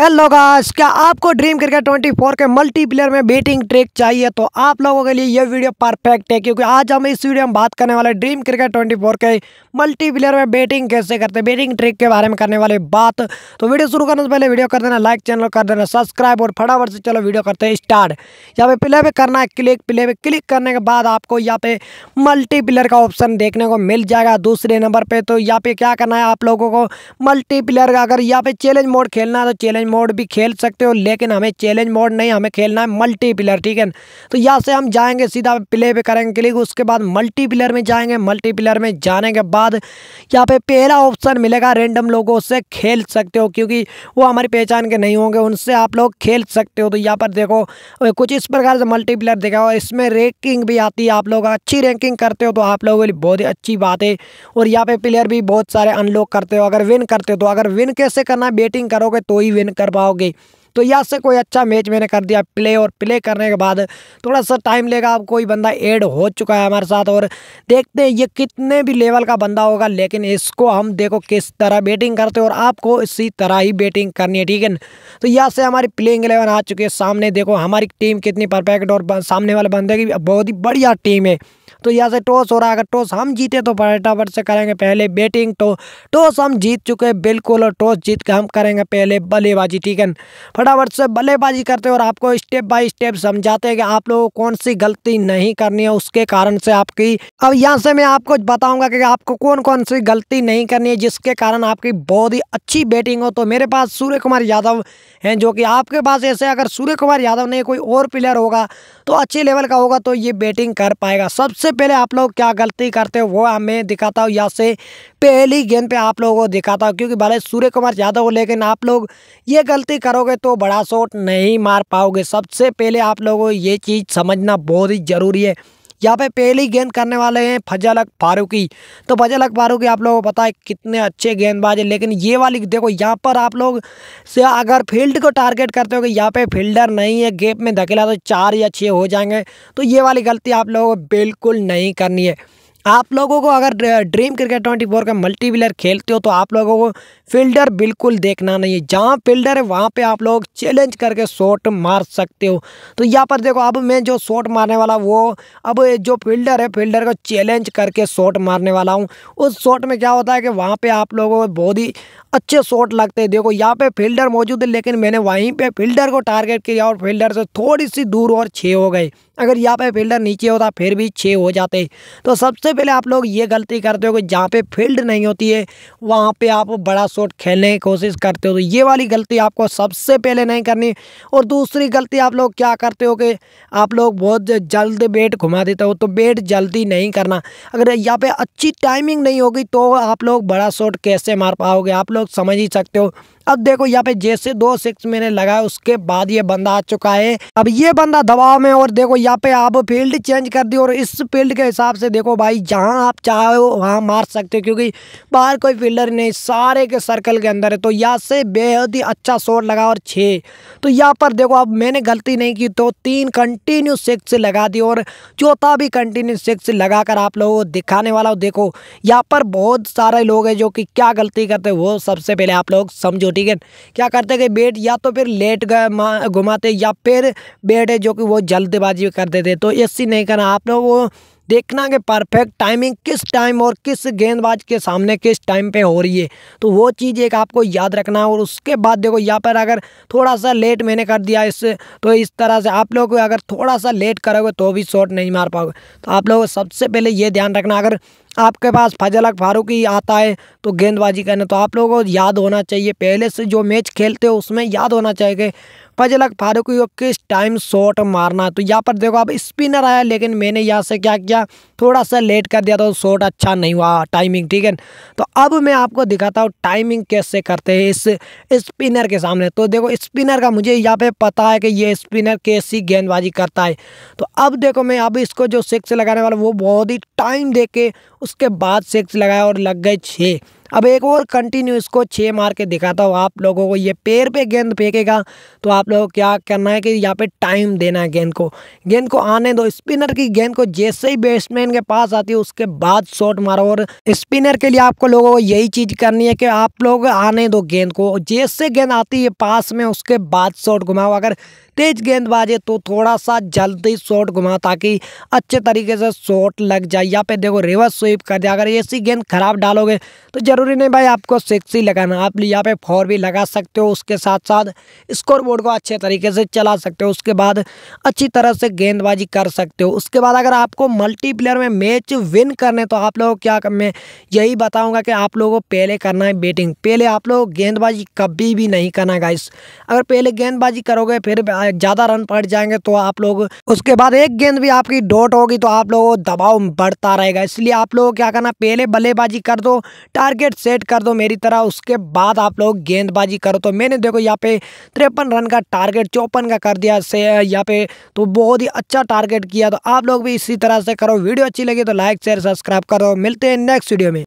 hello guys क्या आपको dream cricket 24 के मल्टीप्लेयर में बैटिंग ट्रिक चाहिए तो आप लोगों के लिए यह वीडियो परफेक्ट है क्योंकि आज हम इस वीडियो में बात करने वाले ड्रीम क्रिकेट 24 के मल्टीप्लेयर में बैटिंग कैसे करते हैं बैटिंग ट्रिक के बारे में करने वाले बात तो वीडियो शुरू करने से पहले वीडियो कर देना लाइक चैनल कर देना सब्सक्राइब और फटाफट से चलो वीडियो करते हैं स्टार्ट यहाँ पे प्ले पे करना है क्लिक प्ले पे क्लिक करने के बाद आपको यहाँ पे मल्टीप्लेयर का ऑप्शन देखने को मिल जाएगा दूसरे नंबर पर तो यहाँ पे क्या करना है आप लोगों को मल्टीप्लेयर का अगर यहाँ पे चैलेंज मोड खेलना है तो चैलेंज मोड भी खेल सकते हो लेकिन हमें चैलेंज मोड नहीं हमें खेलना है मल्टीप्लेयर ठीक है तो यहाँ से हम जाएंगे सीधा प्ले पे करेंगे क्लिक उसके बाद मल्टीप्लेयर में जाएंगे मल्टीप्लेयर में जाने के बाद यहाँ पे पहला ऑप्शन मिलेगा रेंडम लोगों से खेल सकते हो क्योंकि वो हमारी पहचान के नहीं होंगे उनसे आप लोग खेल सकते हो तो यहाँ पर देखो कुछ इस प्रकार से मल्टीप्लेयर देखा और इसमें रैंकिंग भी आती है आप लोग अच्छी रैंकिंग करते हो तो आप लोगों के लिए बहुत ही अच्छी बात है और यहाँ पे प्लेयर भी बहुत सारे अनलॉक करते हो अगर विन करते हो तो अगर विन कैसे करना है बैटिंग करोगे तो ही विन कर पाओगे तो या से कोई अच्छा मैच मैंने कर दिया प्ले और प्ले करने के बाद थोड़ा सा टाइम लेगा अब कोई बंदा ऐड हो चुका है हमारे साथ और देखते हैं ये कितने भी लेवल का बंदा होगा लेकिन इसको हम देखो किस तरह बैटिंग करते हैं और आपको इसी तरह ही बैटिंग करनी है ठीक है तो यहाँ से हमारी प्लेइंग एलेवन आ चुकी है सामने देखो हमारी टीम कितनी परफेक्ट और सामने वाले बंदे की बहुत ही बढ़िया टीम है तो यहाँ से टॉस हो रहा है अगर टॉस हम जीते तो फटाफट से करेंगे पहले बैटिंग तो टॉस हम जीत चुके हैं बिल्कुल और टॉस जीत के हम करेंगे पहले बल्लेबाजी ठीक है फटाफट से बल्लेबाजी करते हैं और आपको स्टेप बाय स्टेप समझाते हैं कि आप लोगों को कौन सी गलती नहीं करनी है उसके कारण से आपकी अब यहाँ से मैं आपको बताऊंगा कि आपको कौन कौन सी गलती नहीं करनी है जिसके कारण आपकी बहुत ही अच्छी बैटिंग हो तो मेरे पास सूर्य कुमार यादव हैं जो कि आपके पास ऐसे अगर सूर्य कुमार यादव नहीं कोई और प्लेयर होगा तो अच्छे लेवल का होगा तो ये बैटिंग कर पाएगा सबसे सबसे पहले आप लोग क्या गलती करते हो वो हमें दिखाता हूँ यहाँ से पहली गेंद पे आप लोगों को दिखाता हूँ क्योंकि भले सूर्य कुमार यादव हो लेकिन आप लोग ये गलती करोगे तो बड़ा शॉट नहीं मार पाओगे सबसे पहले आप लोगों को ये चीज़ समझना बहुत ही ज़रूरी है यहाँ पे पहली गेंद करने वाले हैं फजल अक फारूकी तो फजल अक फारूकी आप लोगों को पता है कितने अच्छे गेंदबाज है लेकिन ये वाली देखो यहाँ पर आप लोग से अगर फील्ड को टारगेट करते हो कि यहाँ पे फील्डर नहीं है गेप में धकेला तो चार या छः हो जाएंगे तो ये वाली गलती आप लोगों को बिल्कुल नहीं करनी है आप लोगों को अगर ड्रीम क्रिकेट ट्वेंटी फोर का मल्टीविलर खेलते हो तो आप लोगों को फील्डर बिल्कुल देखना नहीं है जहाँ फील्डर है वहाँ पे आप लोग चैलेंज करके शॉट मार सकते हो तो यहाँ पर देखो अब मैं जो शॉट मारने वाला वो अब जो फील्डर है फील्डर को चैलेंज करके शॉट मारने वाला हूँ उस शॉट में क्या होता है कि वहाँ पर आप लोगों को बहुत ही अच्छे शॉट लगते हैं देखो यहाँ पर फील्डर मौजूद है लेकिन मैंने वहीं पर फील्डर को टारगेट किया और फील्डर से थोड़ी सी दूर और छः हो गए अगर यहाँ पे फील्डर नीचे होता फिर भी छः हो जाते तो सबसे पहले आप लोग ये गलती करते हो कि जहाँ पे फील्ड नहीं होती है वहाँ पे आप बड़ा शॉट खेलने की कोशिश करते हो तो ये वाली गलती आपको सबसे पहले नहीं करनी और दूसरी गलती आप लोग क्या करते हो कि आप लोग बहुत जल्द बेट घुमा देते हो तो बेट जल्दी नहीं करना अगर यहाँ पर अच्छी टाइमिंग नहीं होगी तो आप लोग बड़ा शॉट कैसे मार पाओगे आप लोग समझ ही सकते हो अब देखो यहाँ पे जैसे दो सिक्स मैंने लगाया उसके बाद ये बंदा आ चुका है अब ये बंदा दबाव में और देखो यहाँ यहाँ पे आप फील्ड चेंज कर दी और इस फील्ड के हिसाब से देखो भाई जहाँ आप चाहे हो वहाँ मार सकते हो क्योंकि बाहर कोई फील्डर नहीं सारे के सर्कल के अंदर है तो यहाँ से बेहद ही अच्छा शॉट लगा और छः तो यहाँ पर देखो अब मैंने गलती नहीं की तो तीन कंटिन्यू सिक्स लगा दी और चौथा भी कंटिन्यू सिक्स लगा कर आप लोगों को दिखाने वाला हो देखो यहाँ पर बहुत सारे लोग हैं जो कि क्या गलती करते वो सबसे पहले आप लोग समझो ठीक है क्या करते कि बेट या तो फिर लेट घुमाते या फिर बेट है जो कि वो जल्दबाजी कर देते तो एस नहीं करना आप लोगों देखना कि परफेक्ट टाइमिंग किस टाइम और किस गेंदबाज के सामने किस टाइम पे हो रही है तो वो चीज़ एक आपको याद रखना है और उसके बाद देखो यहाँ पर अगर थोड़ा सा लेट मैंने कर दिया इससे तो इस तरह से आप लोग अगर थोड़ा सा लेट करोगे तो भी शॉट नहीं मार पाओगे तो आप लोग सबसे पहले ये ध्यान रखना अगर आपके पास फजल फारूकी आता है तो गेंदबाजी करना तो आप लोगों को याद होना चाहिए पहले से जो मैच खेलते हो उसमें याद होना चाहिए फजल अक फारूकी को किस टाइम शॉट मारना है तो यहाँ पर देखो अब स्पिनर आया लेकिन मैंने यहाँ से क्या किया दिया थोड़ा सा लेट कर दिया तो शॉट अच्छा नहीं हुआ टाइमिंग ठीक है तो अब मैं आपको दिखाता हूँ टाइमिंग कैसे करते हैं इस स्पिनर के सामने तो देखो स्पिनर का मुझे यहाँ पे पता है कि ये स्पिनर कैसी गेंदबाजी करता है तो अब देखो मैं अब इसको जो सिक्स लगाने वाला वो बहुत ही टाइम दे उसके बाद सिक्स लगाया और लग गए छः अब एक और कंटिन्यू इसको छः मार के दिखाता हूँ आप लोगों को ये पैर पे गेंद फेंकेगा तो आप लोगों को क्या करना है कि यहाँ पे टाइम देना है गेंद को गेंद को आने दो स्पिनर की गेंद को जैसे ही बैट्समैन के पास आती है उसके बाद शॉट मारो और स्पिनर के लिए आपको लोगों को यही चीज़ करनी है कि आप लोग आने दो गेंद को जैसे गेंद आती है पास में उसके बाद शॉट घुमाओ अगर तेज गेंदबाजे तो थोड़ा सा जल्दी शॉट घुमाओ ताकि अच्छे तरीके से शॉट लग जाए यहाँ पे देखो रिवर्स स्वीप कर दिया अगर ऐसी गेंद खराब डालोगे तो जरूर ज़रूरी नहीं भाई आपको सिक्स ही लगाना आप यहाँ पे फोर भी लगा सकते हो उसके साथ साथ स्कोर बोर्ड को अच्छे तरीके से चला सकते हो उसके बाद अच्छी तरह से गेंदबाजी कर सकते हो उसके बाद अगर आपको मल्टीप्लेयर में मैच विन करने तो आप लोगों क्या मैं यही बताऊँगा कि आप लोगों को पहले करना है बैटिंग पहले आप लोग गेंदबाजी कभी भी नहीं करना गाइस अगर पहले गेंदबाजी करोगे फिर ज़्यादा रन पड़ जाएंगे तो आप लोग उसके बाद एक गेंद भी आपकी डॉट होगी तो आप लोगों दबाव बढ़ता रहेगा इसलिए आप लोगों को क्या करना पहले बल्लेबाजी कर दो टारगेट विकेट सेट कर दो मेरी तरह उसके बाद आप लोग गेंदबाजी करो तो मैंने देखो यहाँ पे तिरपन रन का टारगेट चौपन का कर दिया से यहाँ पे तो बहुत ही अच्छा टारगेट किया तो आप लोग भी इसी तरह से करो वीडियो अच्छी लगी तो लाइक शेयर सब्सक्राइब करो मिलते हैं नेक्स्ट वीडियो में